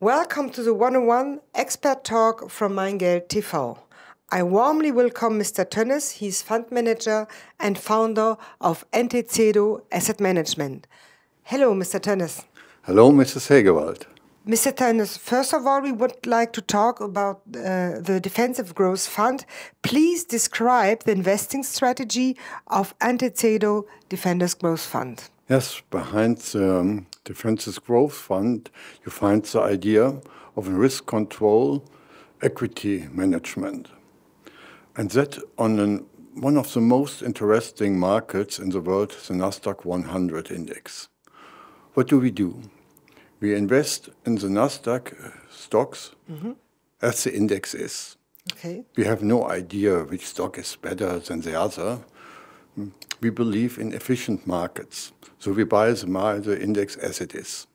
Welcome to the 101 Expert Talk from Meingeld TV. I warmly welcome Mr. Tönnes, he's fund manager and founder of Antecedo Asset Management. Hello, Mr. Tönnes. Hello, Mrs. Hegewald. Mr. Tönnes, first of all, we would like to talk about uh, the Defensive Growth Fund. Please describe the investing strategy of Antecedo Defenders Growth Fund. Yes, behind the um, Defenses Growth Fund, you find the idea of risk control equity management. And that on an, one of the most interesting markets in the world, the Nasdaq 100 index. What do we do? We invest in the Nasdaq uh, stocks mm -hmm. as the index is. Okay. We have no idea which stock is better than the other we believe in efficient markets. So we buy the, index as it is.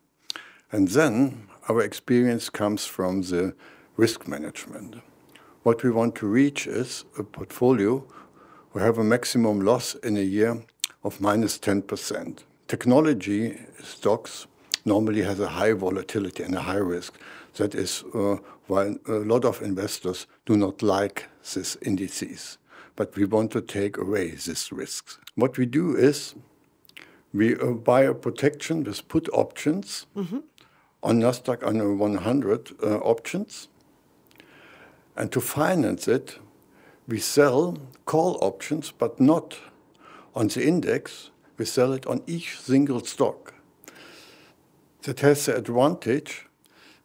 And then our experience comes from the risk management. What we want to reach is a portfolio we have a maximum loss in a year of minus 10%. Technology stocks normally has a high volatility and a high risk. That is uh, why a lot of investors do not like these indices but we want to take away these risks. What we do is we uh, buy a protection with put options mm -hmm. on Nasdaq under 100 uh, options, and to finance it, we sell call options, but not on the index. We sell it on each single stock. That has the advantage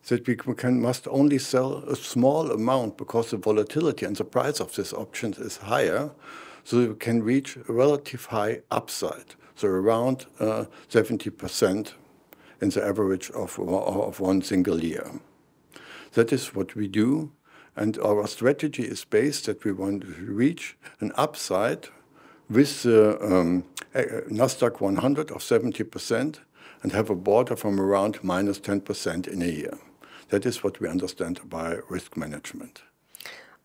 that we can, must only sell a small amount because the volatility and the price of these options is higher, so we can reach a relative high upside, so around uh, 70% in the average of, of one single year. That is what we do, and our strategy is based that we want to reach an upside with the um, Nasdaq 100 of 70% and have a border from around minus 10% in a year. That is what we understand by risk management.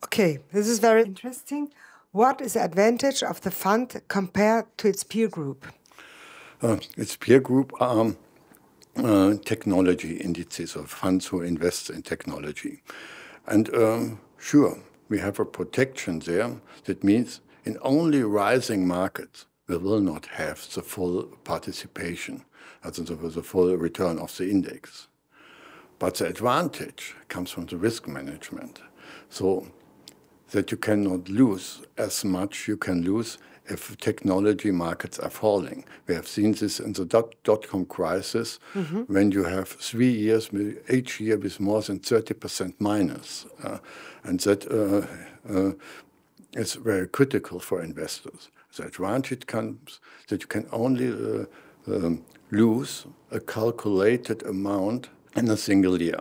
Okay, this is very interesting. What is the advantage of the fund compared to its peer group? Uh, its peer group are um, uh, technology indices or funds who invest in technology. And um, sure, we have a protection there. That means in only rising markets, we will not have the full participation, as in the full return of the index. But the advantage comes from the risk management. So that you cannot lose as much you can lose if technology markets are falling. We have seen this in the dot, dot com crisis mm -hmm. when you have three years, each year with more than 30% minus. Uh, and that uh, uh, is very critical for investors. The advantage comes that you can only uh, um, lose a calculated amount in a single year.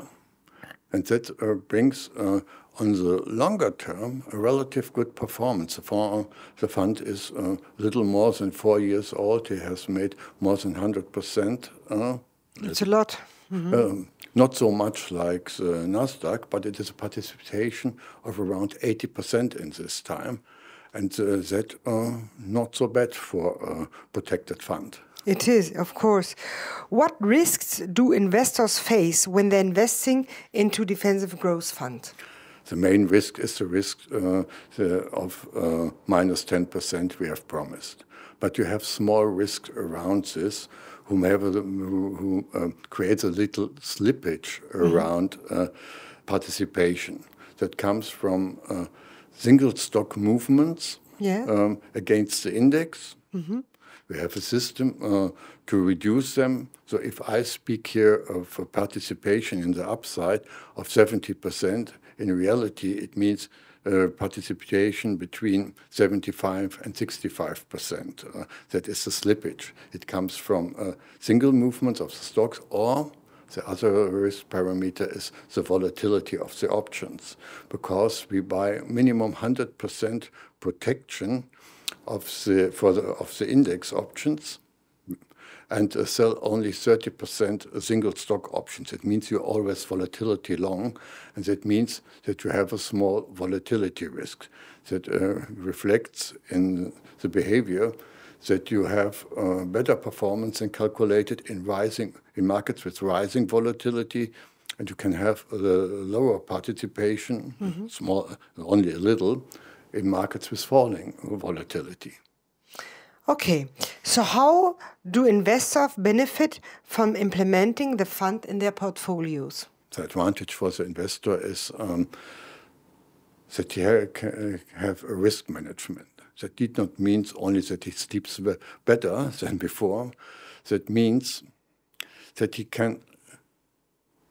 And that uh, brings, uh, on the longer term, a relative good performance. So far, the fund is a uh, little more than four years old. It has made more than 100%. Uh, it's a lot. Mm -hmm. um, not so much like the NASDAQ, but it is a participation of around 80% in this time. And uh, that uh, not so bad for a protected fund. It is, of course. What risks do investors face when they're investing into defensive growth funds? The main risk is the risk uh, the, of uh, minus 10% we have promised. But you have small risks around this, whomever who, who uh, um, creates a little slippage mm-hmm. around mm. participation that comes from uh, single stock movements yeah. um, against the index. Mm -hmm we have a system uh, to reduce them. So if I speak here of participation in the upside of 70%, in reality it means uh, participation between 75 and 65 percent. Uh, that is the slippage. It comes from uh, single movements of the stocks or the other risk parameter is the volatility of the options because we buy minimum 100% protection of the, for the, of the index options and uh, sell only 30% single stock options. It means you're always volatility long, and that means that you have a small volatility risk that uh, reflects in the behavior that you have uh, better performance than calculated in rising in markets with rising volatility, and you can have a lower participation, mm -hmm. small, only a little, in markets with falling volatility. Okay, so how do investors benefit from implementing the fund in their portfolios? The advantage for the investor is um, that he have a risk management. That did not mean only that he sleeps better than before. That means that he can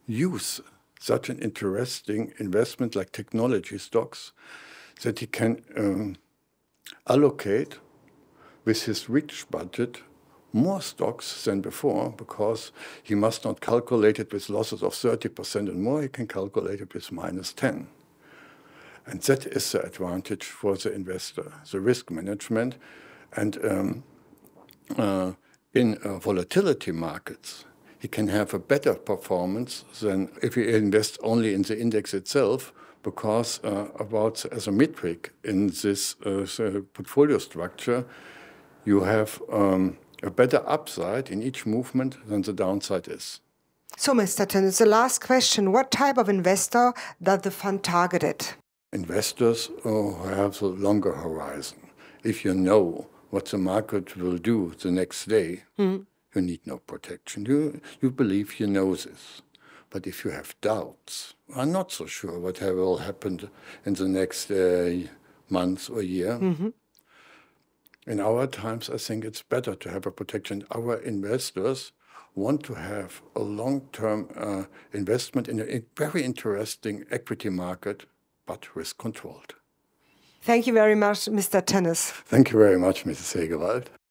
use such an interesting investment like technology stocks that he can um, allocate with his rich budget more stocks than before because he must not calculate it with losses of 30% and more, he can calculate it with minus 10. And that is the advantage for the investor, the risk management. And um, uh, in uh, volatility markets, he can have a better performance than if he invests only in the index itself because uh, about as a metric in this uh, uh, portfolio structure, you have um, a better upside in each movement than the downside is. So, Mr. Tön, it's the last question. What type of investor does the fund target it? Investors who have a longer horizon. If you know what the market will do the next day, mm. you need no protection. You, you believe you know this. But if you have doubts, I'm not so sure what will happen in the next uh, month or year. Mm -hmm. In our times, I think it's better to have a protection. Our investors want to have a long-term uh, investment in a very interesting equity market, but risk-controlled. Thank you very much, Mr. Tennis. Thank you very much, Mrs. Segewald.